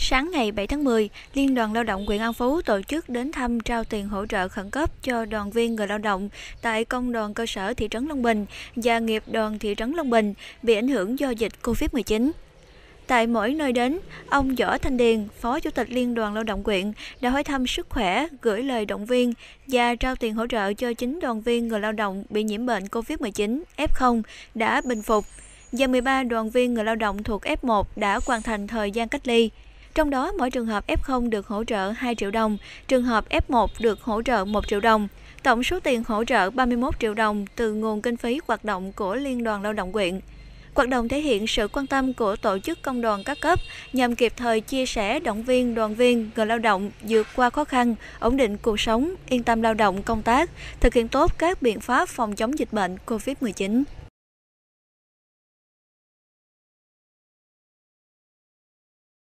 Sáng ngày 7 tháng 10, Liên đoàn Lao động huyện An Phú tổ chức đến thăm trao tiền hỗ trợ khẩn cấp cho đoàn viên người lao động tại Công đoàn cơ sở thị trấn Long Bình và nghiệp đoàn thị trấn Long Bình bị ảnh hưởng do dịch Covid-19. Tại mỗi nơi đến, ông Võ Thanh Điền, Phó Chủ tịch Liên đoàn Lao động huyện, đã hỏi thăm sức khỏe, gửi lời động viên và trao tiền hỗ trợ cho chính đoàn viên người lao động bị nhiễm bệnh COVID-19 F0 đã bình phục và 13 đoàn viên người lao động thuộc F1 đã hoàn thành thời gian cách ly. Trong đó, mỗi trường hợp F0 được hỗ trợ 2 triệu đồng, trường hợp F1 được hỗ trợ 1 triệu đồng. Tổng số tiền hỗ trợ 31 triệu đồng từ nguồn kinh phí hoạt động của Liên đoàn Lao động huyện. Hoạt động thể hiện sự quan tâm của tổ chức công đoàn các cấp nhằm kịp thời chia sẻ động viên đoàn viên người lao động vượt qua khó khăn, ổn định cuộc sống, yên tâm lao động công tác, thực hiện tốt các biện pháp phòng chống dịch bệnh COVID-19.